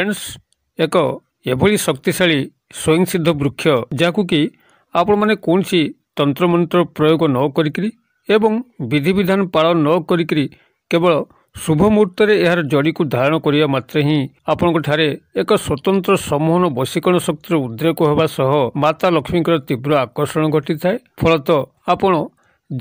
friends ଏକ ଏଭଳି ଶକ୍ତିଶାଳୀ ସ୍ୱୟଂସିଦ୍ଧ ବୃକ୍ଷ ଯାହାକୁ କି ଆପଣମାନେ କୌଣସି ତନ୍ତ୍ରମନ୍ତ୍ର ପ୍ରୟୋଗ ନ କରିକିରି ଏବଂ ବିଧିବିଧାନ ପାଳନ ନ କରିକିରି କେବଳ ଶୁଭ ମୁହୂର୍ତ୍ତରେ ଏହାର ଜଡ଼ିକୁ ଧାରଣ କରିବା ମାତ୍ରେ ହିଁ ଆପଣଙ୍କଠାରେ ଏକ ସ୍ୱତନ୍ତ୍ର ସମୂହନ ବଶୀକରଣ ଶକ୍ତିର ଉଦ୍ରେକ ହେବା ସହ ମାତା ଲକ୍ଷ୍ମୀଙ୍କର ତୀବ୍ର ଆକର୍ଷଣ ଘଟିଥାଏ ଫଳତଃ ଆପଣ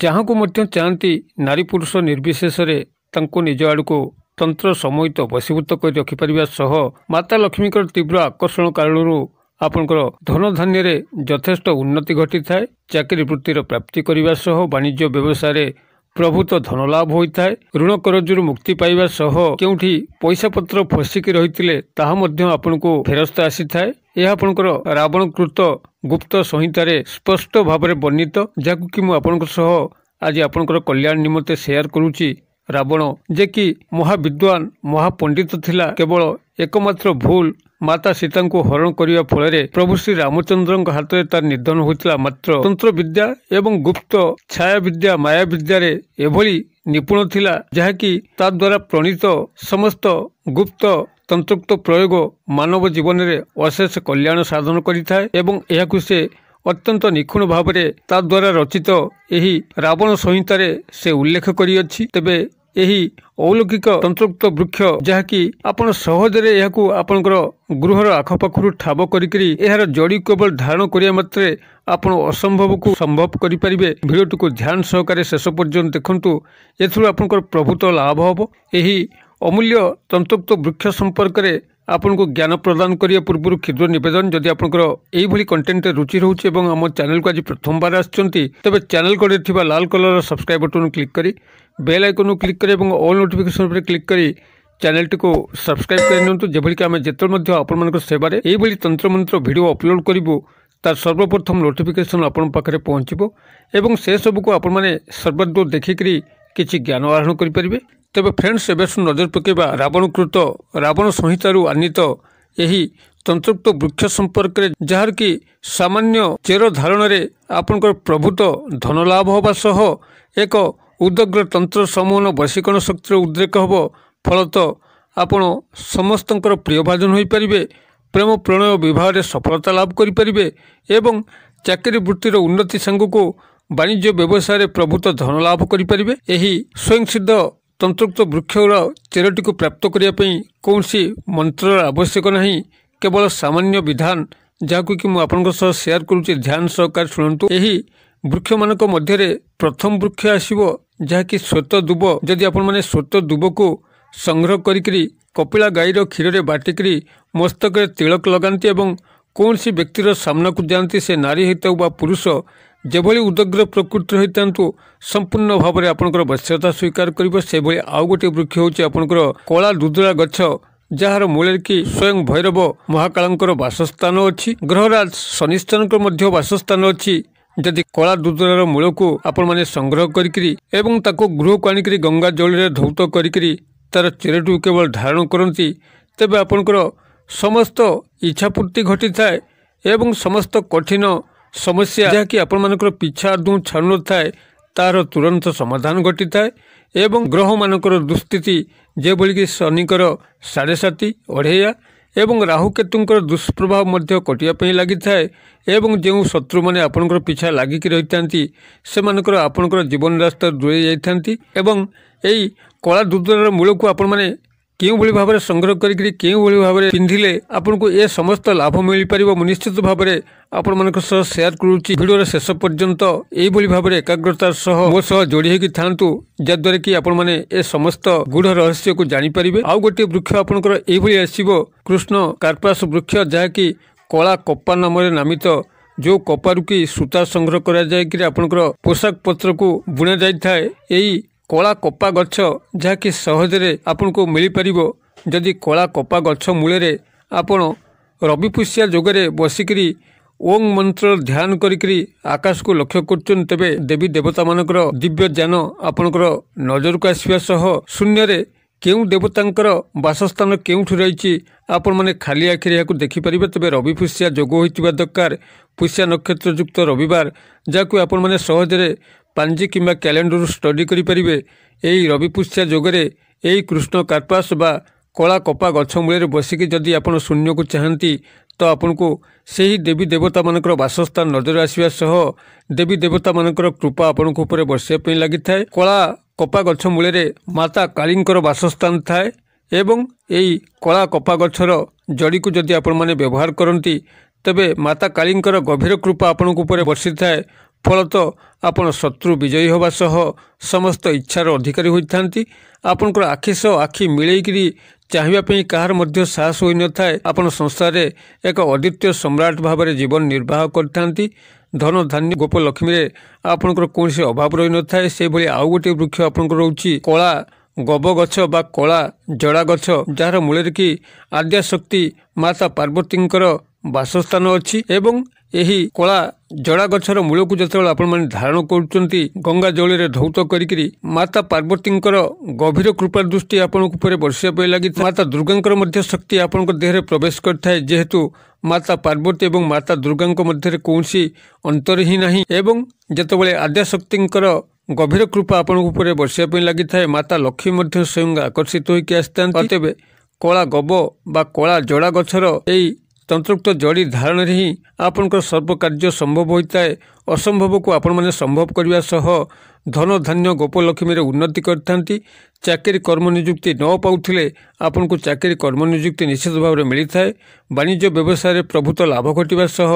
ଯାହାକୁ ମଧ୍ୟ ଚାହାନ୍ତି ନାରୀ ପୁରୁଷ ନିର୍ବିଶେଷରେ ତାଙ୍କୁ ନିଜ ଆଡ଼କୁ ସ୍ୱତନ୍ତ୍ର ସମୟିତ ବଶୀଭୂତ କରି ରଖିପାରିବା ସହ ମାତା ଲକ୍ଷ୍ମୀଙ୍କର ତୀବ୍ର ଆକର୍ଷଣ କାରଣରୁ ଆପଣଙ୍କର ଧନଧାନ୍ୟରେ ଯଥେଷ୍ଟ ଉନ୍ନତି ଘଟିଥାଏ ଚାକିରି ବୃତ୍ତିର ପ୍ରାପ୍ତି କରିବା ସହ ବାଣିଜ୍ୟ ବ୍ୟବସାୟରେ ପ୍ରଭୁତ ଧନଲାଭ ହୋଇଥାଏ ଋଣ କରଜରୁ ମୁକ୍ତି ପାଇବା ସହ କେଉଁଠି ପଇସାପତ୍ର ଫସିକି ରହିଥିଲେ ତାହା ମଧ୍ୟ ଆପଣଙ୍କୁ ଫେରସ୍ତ ଆସିଥାଏ ଏହା ଆପଣଙ୍କର ରାବଣକୃତ ଗୁପ୍ତ ସଂହିତାରେ ସ୍ପଷ୍ଟ ଭାବରେ ବର୍ଣ୍ଣିତ ଯାହାକୁ କି ମୁଁ ଆପଣଙ୍କ ସହ ଆଜି ଆପଣଙ୍କର କଲ୍ୟାଣ ନିମନ୍ତେ ସେୟାର କରୁଛି ରାବଣ ଯେ କି ମହାବିଦ୍ୱାନ ମହାପଣ୍ଡିତ ଥିଲା କେବଳ ଏକମାତ୍ର ଭୁଲ ମାତା ସୀତାଙ୍କୁ ହରଣ କରିବା ଫଳରେ ପ୍ରଭୁ ଶ୍ରୀ ରାମଚନ୍ଦ୍ରଙ୍କ ହାତରେ ତାର ନିଧନ ହୋଇଥିଲା ମାତ୍ର ତନ୍ତ୍ର ବିଦ୍ୟା ଏବଂ ଗୁପ୍ତ ଛାୟା ବିଦ୍ୟା ମାୟା ବିଦ୍ୟାରେ ଏଭଳି ନିପୁଣ ଥିଲା ଯାହାକି ତାଦ୍ୱାରା ପ୍ରଣୀତ ସମସ୍ତ ଗୁପ୍ତ ତନ୍ତ୍ରକ୍ତ ପ୍ରୟୋଗ ମାନବ ଜୀବନରେ ଅଶେଷ କଲ୍ୟାଣ ସାଧନ କରିଥାଏ ଏବଂ ଏହାକୁ ସେ ଅତ୍ୟନ୍ତ ନିଖୁଣ ଭାବରେ ତାଦ୍ୱାରା ରଚିତ ଏହି ରାବଣ ସଂହିତାରେ ସେ ଉଲ୍ଲେଖ କରିଅଛି ତେବେ ଏହି ଅଲୌକିକ ସନ୍ତୃପ୍ତ ବୃକ୍ଷ ଯାହାକି ଆପଣ ସହଜରେ ଏହାକୁ ଆପଣଙ୍କର ଗୃହର ଆଖପାଖରୁ ଠାବ କରିକିରି ଏହାର ଜଡ଼ି କବଳ ଧାରଣ କରିବା ମାତ୍ରେ ଆପଣ ଅସମ୍ଭବକୁ ସମ୍ଭବ କରିପାରିବେ ଭିଡ଼ିଓଟିକୁ ଧ୍ୟାନ ସହକାରେ ଶେଷ ପର୍ଯ୍ୟନ୍ତ ଦେଖନ୍ତୁ ଏଥିରୁ ଆପଣଙ୍କର ପ୍ରଭୁତ ଲାଭ ହେବ ଏହି ଅମୂଲ୍ୟ ସନ୍ତୃପ୍ତ ବୃକ୍ଷ ସମ୍ପର୍କରେ আপনক জ্ঞান প্রদান করি পূর্বপুর কৃতজ্ঞ নিবেদন যদি আপনক এই বলি কন্টেন্টে রুচি রহুছে এবং আমো চ্যানেল কো আজি প্রথমবার আসছন্তি তebe চ্যানেল কোটিবা লাল কালার সাবস্ক্রাইব বাটন ক্লিক করি বেল আইকন ক্লিক করি এবং অল নোটিফিকেশন ওপরে ক্লিক করি চ্যানেল টি কো সাবস্ক্রাইব করে নউ তো জবড়ি কা আমি জেতল মধ্য আপন মানক সেবাৰে এই বলি তন্ত্রমন্ত্র ভিডিও আপলোড করিব তা সর্বপ্রথম নোটিফিকেশন আপন পা করে পনচিবো এবং সে সবক আপন মানে সর্বদও দেখি গরি কিচি জ্ঞান অর্জন করি পারিবে ତେବେ ଫ୍ରେଣ୍ଡସ୍ ଏବେ ନଜର ପକାଇବା ରାବଣକୃତ ରାବଣ ସଂହିତାରୁ ଆନିତ ଏହି ତନ୍ତୃପ୍ତ ବୃକ୍ଷ ସମ୍ପର୍କରେ ଯାହାର କି ସାମାନ୍ୟ ଚେର ଧାରଣରେ ଆପଣଙ୍କର ଧନ ଲାଭ ହେବା ସହ ଏକ ଉଦଗ୍ର ତନ୍ତ୍ର ସମୂହ ବୈଶିକରଣ ଶକ୍ତିର ଉଦ୍ରେକ ହେବ ଫଳତଃ ଆପଣ ସମସ୍ତଙ୍କର ପ୍ରିୟ ଭାଜନ ହୋଇପାରିବେ ପ୍ରେମ ପ୍ରଣୟ ବିବାହରେ ସଫଳତା ଲାଭ କରିପାରିବେ ଏବଂ ଚାକିରି ବୃତ୍ତିର ଉନ୍ନତି ସାଙ୍ଗକୁ ବାଣିଜ୍ୟ ବ୍ୟବସାୟରେ ପ୍ରଭୂତ ଧନ ଲାଭ କରିପାରିବେ ଏହି ସ୍ୱୟଂସିଦ୍ଧ ସନ୍ତୃପ୍ତ ବୃକ୍ଷର ଚେରଟିକୁ ପ୍ରାପ୍ତ କରିବା ପାଇଁ କୌଣସି ମନ୍ତ୍ରର ଆବଶ୍ୟକ ନାହିଁ କେବଳ ସାମାନ୍ୟ ବିଧାନ ଯାହାକୁ କି ମୁଁ ଆପଣଙ୍କ ସହ ସେୟାର କରୁଛି ଧ୍ୟାନ ସହକାରେ ଶୁଣନ୍ତୁ ଏହି ବୃକ୍ଷମାନଙ୍କ ମଧ୍ୟରେ ପ୍ରଥମ ବୃକ୍ଷ ଆସିବ ଯାହାକି ଶ୍ୱେତ ଦୁବ ଯଦି ଆପଣମାନେ ଶ୍ୱେତ ଦୁବକୁ ସଂଗ୍ରହ କରିକିରି କପିଳା ଗାଈର କ୍ଷୀରରେ ବାଟିକିରି ମସ୍ତକରେ ତିଳକ ଲଗାନ୍ତି ଏବଂ କୌଣସି ବ୍ୟକ୍ତିର ସାମ୍ନାକୁ ଯାଆନ୍ତି ସେ ନାରୀ ହୋଇଥାଉ ବା ପୁରୁଷ ଯେଭଳି ଉଦଗ୍ର ପ୍ରକୃତିର ହୋଇଥାନ୍ତୁ ସମ୍ପୂର୍ଣ୍ଣ ଭାବରେ ଆପଣଙ୍କର ବଶ୍ୟତା ସ୍ୱୀକାର କରିବ ସେଭଳି ଆଉ ଗୋଟିଏ ବୃକ୍ଷ ହେଉଛି ଆପଣଙ୍କର କଳା ଦୁଦୁଳା ଗଛ ଯାହାର ମୂଳରେ କି ସ୍ୱୟଂ ଭୈରବ ମହାକାଳଙ୍କର ବାସସ୍ଥାନ ଅଛି ଗ୍ରହରାଜ ଶନିସ୍ଥାନଙ୍କର ମଧ୍ୟ ବାସସ୍ଥାନ ଅଛି ଯଦି କଳା ଦୁଦୁଳାର ମୂଳକୁ ଆପଣମାନେ ସଂଗ୍ରହ କରିକିରି ଏବଂ ତାକୁ ଗୃହକୁ ଆଣିକିରି ଗଙ୍ଗା ଜଳରେ ଧୌତ କରିକିରି ତାର ଚେରଟିକୁ କେବଳ ଧାରଣ କରନ୍ତି ତେବେ ଆପଣଙ୍କର ସମସ୍ତ ଇଚ୍ଛାପୂର୍ତ୍ତି ଘଟିଥାଏ ଏବଂ ସମସ୍ତ କଠିନ ସମସ୍ୟା ଯାହାକି ଆପଣମାନଙ୍କର ପିଛା ଆଦୌ ଛାଡ଼ୁନଥାଏ ତାହାର ତୁରନ୍ତ ସମାଧାନ ଘଟିଥାଏ ଏବଂ ଗ୍ରହମାନଙ୍କର ଦୁଃସ୍ଥିତି ଯେଭଳିକି ଶନିଙ୍କର ସାଢ଼େ ସାତି ଅଢ଼େଇଆ ଏବଂ ରାହୁକେତୁଙ୍କର ଦୁଷ୍ପ୍ରଭାବ ମଧ୍ୟ କଟିବା ପାଇଁ ଲାଗିଥାଏ ଏବଂ ଯେଉଁ ଶତ୍ରୁମାନେ ଆପଣଙ୍କର ପିଛା ଲାଗିକି ରହିଥାନ୍ତି ସେମାନଙ୍କର ଆପଣଙ୍କର ଜୀବନ ରାସ୍ତା ଦୂରେଇ ଯାଇଥାନ୍ତି ଏବଂ ଏହି କଳା ଦୁର୍ଦ୍ଦର ମୂଳକୁ ଆପଣମାନେ କେଉଁଭଳି ଭାବରେ ସଂଗ୍ରହ କରିକି କେଉଁଭଳି ଭାବରେ ପିନ୍ଧିଲେ ଆପଣଙ୍କୁ ଏ ସମସ୍ତ ଲାଭ ମିଳିପାରିବ ମୁଁ ନିଶ୍ଚିତ ଭାବରେ ଆପଣମାନଙ୍କ ସହ ସେୟାର କରୁଛି ଭିଡ଼ିଓର ଶେଷ ପର୍ଯ୍ୟନ୍ତ ଏହିଭଳି ଭାବରେ ଏକାଗ୍ରତାର ସହ ମୋ ସହ ଯୋଡ଼ି ହେଇକି ଥାଆନ୍ତୁ ଯାଦ୍ୱାରା କି ଆପଣମାନେ ଏ ସମସ୍ତ ଗୃଢ ରହସ୍ୟକୁ ଜାଣିପାରିବେ ଆଉ ଗୋଟିଏ ବୃକ୍ଷ ଆପଣଙ୍କର ଏହିଭଳି ଆସିବ କୃଷ୍ଣ କାର୍ପାସ ବୃକ୍ଷ ଯାହାକି କଳା କପା ନାମରେ ନାମିତ ଯେଉଁ କପାରୁ କି ସୂତା ସଂଗ୍ରହ କରାଯାଇକିରି ଆପଣଙ୍କର ପୋଷାକ ପତ୍ରକୁ ବୁଣା ଯାଇଥାଏ ଏଇ କଳା କପା ଗଛ ଯାହାକି ସହଜରେ ଆପଣଙ୍କୁ ମିଳିପାରିବ ଯଦି କଳା କପା ଗଛ ମୂଳରେ ଆପଣ ରବିପୁଷିଆ ଯୋଗରେ ବସିକରି ଓଂ ମନ୍ତ୍ର ଧ୍ୟାନ କରିକି ଆକାଶକୁ ଲକ୍ଷ୍ୟ କରୁଛନ୍ତି ତେବେ ଦେବୀ ଦେବତାମାନଙ୍କର ଦିବ୍ୟ ଜ୍ଞାନ ଆପଣଙ୍କର ନଜରକୁ ଆସିବା ସହ ଶୂନ୍ୟରେ କେଉଁ ଦେବତାଙ୍କର ବାସସ୍ଥାନ କେଉଁଠି ରହିଛି ଆପଣମାନେ ଖାଲି ଆଖିରେ ଏହାକୁ ଦେଖିପାରିବେ ତେବେ ରବିପୁଷିଆ ଯୋଗ ହୋଇଥିବା ଦରକାର ପୁଷିଆ ନକ୍ଷତ୍ରଯୁକ୍ତ ରବିବାର ଯାହାକୁ ଆପଣମାନେ ସହଜରେ ପାଞ୍ଜି କିମ୍ବା କ୍ୟାଲେଣ୍ଡରରୁ ଷ୍ଟଡି କରିପାରିବେ ଏହି ରବିପୁଷ୍ୟା ଯୋଗରେ ଏହି କୃଷ୍ଣ କାର୍ପାସ ବା କଳା କପା ଗଛ ମୂଳରେ ବସିକି ଯଦି ଆପଣ ଶୂନ୍ୟକୁ ଚାହାନ୍ତି ତ ଆପଣଙ୍କୁ ସେହି ଦେବୀ ଦେବତାମାନଙ୍କର ବାସସ୍ଥାନ ନଜର ଆସିବା ସହ ଦେବୀ ଦେବତାମାନଙ୍କର କୃପା ଆପଣଙ୍କ ଉପରେ ବସିବା ପାଇଁ ଲାଗିଥାଏ କଳା କପା ଗଛ ମୂଳରେ ମାତା କାଳୀଙ୍କର ବାସସ୍ଥାନ ଥାଏ ଏବଂ ଏହି କଳା କପା ଗଛର ଜଡ଼ିକୁ ଯଦି ଆପଣମାନେ ବ୍ୟବହାର କରନ୍ତି ତେବେ ମାତା କାଳୀଙ୍କର ଗଭୀର କୃପା ଆପଣଙ୍କ ଉପରେ ବର୍ଷିଥାଏ ଫଳତଃ ଆପଣ ଶତ୍ରୁ ବିଜୟୀ ହେବା ସହ ସମସ୍ତ ଇଚ୍ଛାର ଅଧିକାରୀ ହୋଇଥାନ୍ତି ଆପଣଙ୍କର ଆଖି ସହ ଆଖି ମିଳେଇକିରି ଚାହିଁବା ପାଇଁ କାହାର ମଧ୍ୟ ସାହସ ହୋଇନଥାଏ ଆପଣ ସଂସାରରେ ଏକ ଅଦ୍ୱିତୀୟ ସମ୍ରାଟ ଭାବରେ ଜୀବନ ନିର୍ବାହ କରିଥାନ୍ତି ଧନ ଧାନ୍ୟ ଗୋପଲକ୍ଷ୍ମୀରେ ଆପଣଙ୍କର କୌଣସି ଅଭାବ ରହିନଥାଏ ସେହିଭଳି ଆଉ ଗୋଟିଏ ବୃକ୍ଷ ଆପଣଙ୍କର ରହୁଛି କଳା ଗବ ଗଛ ବା କଳା ଜଡ଼ା ଗଛ ଯାହାର ମୂଳରେ କି ଆଦ୍ୟାଶକ୍ତି ମାତା ପାର୍ବତୀଙ୍କର ବାସସ୍ଥାନ ଅଛି ଏବଂ ଏହି କଳା ଜଡ଼ା ଗଛର ମୂଳକୁ ଯେତେବେଳେ ଆପଣମାନେ ଧାରଣ କରୁଛନ୍ତି ଗଙ୍ଗା ଜଳରେ ଧୌତ କରିକିରି ମାତା ପାର୍ବତୀଙ୍କର ଗଭୀର କୃପା ଦୃଷ୍ଟି ଆପଣଙ୍କ ଉପରେ ବର୍ଷିବା ପାଇଁ ଲାଗିଥାଏ ମାତା ଦୁର୍ଗାଙ୍କର ମଧ୍ୟ ଶକ୍ତି ଆପଣଙ୍କ ଦେହରେ ପ୍ରବେଶ କରିଥାଏ ଯେହେତୁ ମାତା ପାର୍ବତୀ ଏବଂ ମାତା ଦୁର୍ଗାଙ୍କ ମଧ୍ୟରେ କୌଣସି ଅନ୍ତର ହିଁ ନାହିଁ ଏବଂ ଯେତେବେଳେ ଆଦ୍ୟାଶକ୍ତିଙ୍କର ଗଭୀର କୃପା ଆପଣଙ୍କ ଉପରେ ବର୍ଷିବା ପାଇଁ ଲାଗିଥାଏ ମାତା ଲକ୍ଷ୍ମୀ ମଧ୍ୟ ସ୍ୱୟଂ ଆକର୍ଷିତ ହୋଇକି ଆସିଥାନ୍ତି ତେବେ କଳା ଗବ ବା କଳା ଜଡ଼ା ଗଛର ଏଇ ତନ୍ତ୍ରୁକ୍ତ ଜଡ଼ି ଧାରଣରେ ହିଁ ଆପଣଙ୍କର ସର୍ବକାର୍ଯ୍ୟ ସମ୍ଭବ ହୋଇଥାଏ ଅସମ୍ଭବକୁ ଆପଣମାନେ ସମ୍ଭବ କରିବା ସହ ଧନ ଧନଧାନ୍ୟ ଗୋପଲକ୍ଷ୍ମୀରେ ଉନ୍ନତି କରିଥାନ୍ତି ଚାକିରି ନିଯୁକ୍ତି ନ ପାଉଥିଲେ ଆପଣଙ୍କୁ ଚାକିରି ନିଯୁକ୍ତି ନିଶ୍ଚିତ ଭାବରେ ମିଳିଥାଏ ବାଣିଜ୍ୟ ବ୍ୟବସାୟରେ ପ୍ରଭୁତ ଲାଭ ଘଟିବା ସହ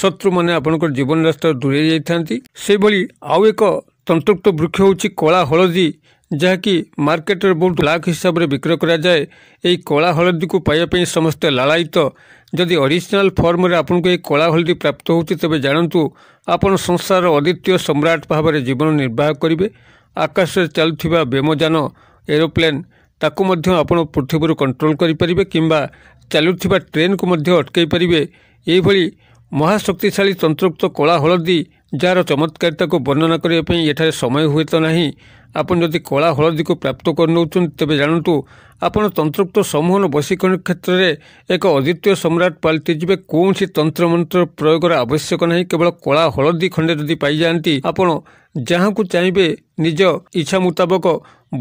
ଶତ୍ରୁମାନେ ଆପଣଙ୍କର ଜୀବନ ରାସ୍ତାରୁ ଦୂରେଇ ଯାଇଥାନ୍ତି ସେହିଭଳି ଆଉ ଏକ ତନ୍ତୃପ୍ତ ବୃକ୍ଷ ହେଉଛି କଳା ହଳଦୀ ଯାହାକି ମାର୍କେଟରେ ବହୁତ ବ୍ଲାକ୍ ହିସାବରେ ବିକ୍ରୟ କରାଯାଏ ଏହି କଳା ହଳଦୀକୁ ପାଇବା ପାଇଁ ସମସ୍ତେ ଲାଳାୟିତ ଯଦି ଅରିଜିନାଲ୍ ଫର୍ମରେ ଆପଣଙ୍କୁ ଏହି କଳା ହଳଦୀ ପ୍ରାପ୍ତ ହେଉଛି ତେବେ ଜାଣନ୍ତୁ ଆପଣ ସଂସାରର ଅଦ୍ୱିତୀୟ ସମ୍ରାଟ ଭାବରେ ଜୀବନ ନିର୍ବାହ କରିବେ ଆକାଶରେ ଚାଲୁଥିବା ବ୍ୟୋମଯାନ ଏରୋପ୍ଲେନ୍ ତାକୁ ମଧ୍ୟ ଆପଣ ପୃଥିବୀରୁ କଣ୍ଟ୍ରୋଲ କରିପାରିବେ କିମ୍ବା ଚାଲୁଥିବା ଟ୍ରେନ୍କୁ ମଧ୍ୟ ଅଟକାଇ ପାରିବେ ଏହିଭଳି ମହାଶକ୍ତିଶାଳୀ ତନ୍ତ୍ରକ୍ତ କଳା ହଳଦୀ ଯାହାର ଚମତ୍କାରିତାକୁ ବର୍ଣ୍ଣନା କରିବା ପାଇଁ ଏଠାରେ ସମୟ ହୁଏତ ନାହିଁ ଆପଣ ଯଦି କଳା ହଳଦୀକୁ ପ୍ରାପ୍ତ କରିନେଉଛନ୍ତି ତେବେ ଜାଣନ୍ତୁ ଆପଣ ତନ୍ତୃପ୍ତ ସମୂହ ବୈଶିକରଣ କ୍ଷେତ୍ରରେ ଏକ ଅଦ୍ୱିତୀୟ ସମ୍ରାଟ ପାଲଟିଯିବେ କୌଣସି ତନ୍ତ୍ରମନ୍ତ୍ର ପ୍ରୟୋଗର ଆବଶ୍ୟକ ନାହିଁ କେବଳ କଳା ହଳଦୀ ଖଣ୍ଡେ ଯଦି ପାଇଯାଆନ୍ତି ଆପଣ ଯାହାକୁ ଚାହିଁବେ ନିଜ ଇଚ୍ଛା ମୁତାବକ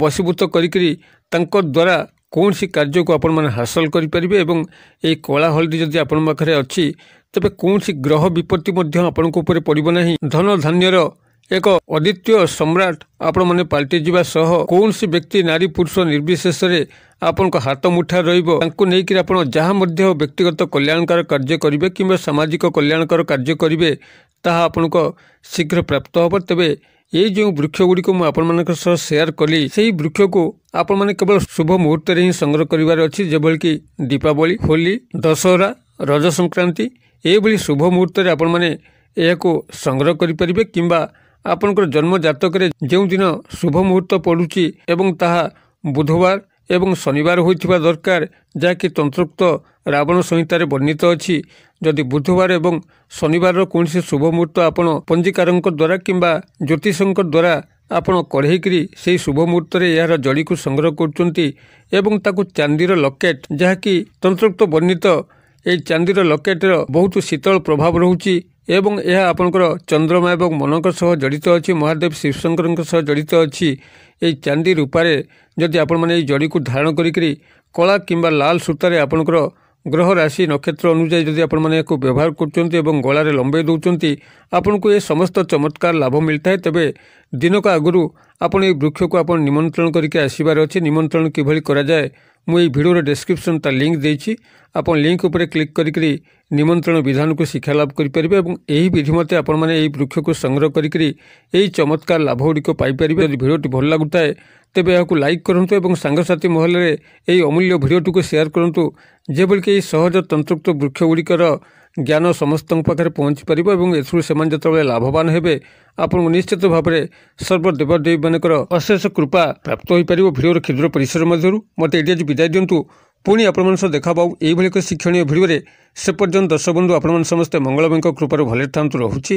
ବଶୀଭୂତ କରିକିରି ତାଙ୍କ ଦ୍ୱାରା କୌଣସି କାର୍ଯ୍ୟକୁ ଆପଣମାନେ ହାସଲ କରିପାରିବେ ଏବଂ ଏହି କଳା ହଳଦୀ ଯଦି ଆପଣଙ୍କ ପାଖରେ ଅଛି ତେବେ କୌଣସି ଗ୍ରହ ବିପତ୍ତି ମଧ୍ୟ ଆପଣଙ୍କ ଉପରେ ପଡ଼ିବ ନାହିଁ ଧନ ଧାନ୍ୟର ଏକ ଅଦିତୀୟ ସମ୍ରାଟ ଆପଣମାନେ ପାଲଟିଯିବା ସହ କୌଣସି ବ୍ୟକ୍ତି ନାରୀ ପୁରୁଷ ନିର୍ବିଶେଷରେ ଆପଣଙ୍କ ହାତ ମୁଠା ରହିବ ତାଙ୍କୁ ନେଇକରି ଆପଣ ଯାହା ମଧ୍ୟ ବ୍ୟକ୍ତିଗତ କଲ୍ୟାଣକାର କାର୍ଯ୍ୟ କରିବେ କିମ୍ବା ସାମାଜିକ କଲ୍ୟାଣକାର କାର୍ଯ୍ୟ କରିବେ ତାହା ଆପଣଙ୍କ ଶୀଘ୍ର ପ୍ରାପ୍ତ ହେବ ତେବେ ଏଇ ଯେଉଁ ବୃକ୍ଷ ବୃକ୍ଷଗୁଡ଼ିକୁ ମୁଁ ଆପଣମାନଙ୍କ ସହ ସେୟାର କଲି ସେହି ବୃକ୍ଷକୁ ଆପଣମାନେ କେବଳ ଶୁଭ ମୁହୂର୍ତ୍ତରେ ହିଁ ସଂଗ୍ରହ କରିବାର ଅଛି ଯେଭଳିକି ଦୀପାବଳି ହୋଲି ଦଶହରା ରଜ ସଂକ୍ରାନ୍ତି ଏଭଳି ଶୁଭ ମୁହୂର୍ତ୍ତରେ ଆପଣମାନେ ଏହାକୁ ସଂଗ୍ରହ କରିପାରିବେ କିମ୍ବା ଆପଣଙ୍କର ଜନ୍ମଜାତକରେ ଯେଉଁଦିନ ଶୁଭ ମୁହୂର୍ତ୍ତ ପଡ଼ୁଛି ଏବଂ ତାହା ବୁଧବାର ଏବଂ ଶନିବାର ହୋଇଥିବା ଦରକାର ଯାହାକି ତନ୍ତ୍ରୁକ୍ତ ରାବଣ ସଂହିତାରେ ବର୍ଣ୍ଣିତ ଅଛି ଯଦି ବୁଧବାର ଏବଂ ଶନିବାରର କୌଣସି ଶୁଭ ମୁହୂର୍ତ୍ତ ଆପଣ ପଞ୍ଜିକାରଙ୍କ ଦ୍ୱାରା କିମ୍ବା ଜ୍ୟୋତିଷଙ୍କ ଦ୍ୱାରା ଆପଣ କଢ଼େଇକିରି ସେହି ଶୁଭ ମୁହୂର୍ତ୍ତରେ ଏହାର ଜଡ଼ିକୁ ସଂଗ୍ରହ କରୁଛନ୍ତି ଏବଂ ତାକୁ ଚାନ୍ଦିର ଲକେଟ୍ ଯାହାକି ତନ୍ତ୍ରୁକ୍ତ ବର୍ଣ୍ଣିତ ଏହି ଚାନ୍ଦିର ଲକେଟ୍ର ବହୁତ ଶୀତଳ ପ୍ରଭାବ ରହୁଛି ଏବଂ ଏହା ଆପଣଙ୍କର ଚନ୍ଦ୍ରମା ଏବଂ ମନଙ୍କ ସହ ଜଡ଼ିତ ଅଛି ମହାଦେବ ଶିବଶଙ୍କରଙ୍କ ସହ ଜଡ଼ିତ ଅଛି ଏହି ଚାନ୍ଦି ରୂପରେ ଯଦି ଆପଣମାନେ ଏହି ଜଡ଼ିକୁ ଧାରଣ କରିକି କଳା କିମ୍ବା ଲାଲ ସୂତାରେ ଆପଣଙ୍କର ଗ୍ରହ ରାଶି ନକ୍ଷତ୍ର ଅନୁଯାୟୀ ଯଦି ଆପଣମାନେ ଏହାକୁ ବ୍ୟବହାର କରୁଛନ୍ତି ଏବଂ ଗଳାରେ ଲମ୍ବାଇ ଦେଉଛନ୍ତି ଆପଣଙ୍କୁ ଏ ସମସ୍ତ ଚମତ୍କାର ଲାଭ ମିଳିଥାଏ ତେବେ ଦିନକ ଆଗରୁ ଆପଣ ଏହି ବୃକ୍ଷକୁ ଆପଣ ନିମନ୍ତ୍ରଣ କରିକି ଆସିବାର ଅଛି ନିମନ୍ତ୍ରଣ କିଭଳି କରାଯାଏ ମୁଁ ଏହି ଭିଡ଼ିଓର ଡେସ୍କ୍ରିପ୍ସନ୍ ତା ଲିଙ୍କ୍ ଦେଇଛି ଆପଣ ଲିଙ୍କ୍ ଉପରେ କ୍ଲିକ୍ କରିକିରି ନିମନ୍ତ୍ରଣ ବିଧାନକୁ ଶିକ୍ଷା ଲାଭ କରିପାରିବେ ଏବଂ ଏହି ବିଧି ମତେ ଆପଣମାନେ ଏହି ବୃକ୍ଷକୁ ସଂଗ୍ରହ କରିକିରି ଏହି ଚମତ୍କାର ଲାଭ ଗୁଡ଼ିକ ପାଇପାରିବେ ଯଦି ଭିଡ଼ିଓଟି ଭଲ ଲାଗୁଥାଏ ତେବେ ଏହାକୁ ଲାଇକ୍ କରନ୍ତୁ ଏବଂ ସାଙ୍ଗସାଥି ମହଲରେ ଏହି ଅମୂଲ୍ୟ ଭିଡ଼ିଓଟିକୁ ସେୟାର କରନ୍ତୁ ଯେଭଳିକି ଏହି ସହଜ ତନ୍ତୁକ୍ତ ଗୁଡ଼ିକର ଜ୍ଞାନ ସମସ୍ତଙ୍କ ପାଖରେ ପହଞ୍ଚି ପାରିବ ଏବଂ ଏଥିରୁ ସେମାନେ ଯେତେବେଳେ ଲାଭବାନ ହେବେ ଆପଣଙ୍କୁ ନିଶ୍ଚିତ ଭାବରେ ସର୍ବଦେବଦେବୀମାନଙ୍କର ଅଶେଷ କୃପା ପ୍ରାପ୍ତ ହୋଇପାରିବ ଭିଡ଼ିଓର କ୍ଷୁଦ୍ର ପରିସର ମଧ୍ୟରୁ ମୋତେ ଏଠି ଆଜି ବିଦାୟ ଦିଅନ୍ତୁ ପୁଣି ଆପଣମାନଙ୍କ ସହ ଦେଖାପାଉ ଏହିଭଳି ଏକ ଶିକ୍ଷଣୀୟ ଭିଡ଼ିଓରେ ସେ ପର୍ଯ୍ୟନ୍ତ ଦର୍ଶକ ବନ୍ଧୁ ଆପଣମାନେ ସମସ୍ତେ ମଙ୍ଗଳମୟଙ୍କ କୃପାରୁ ଭଲରେ ଥାନ୍ତୁ ରହୁଛି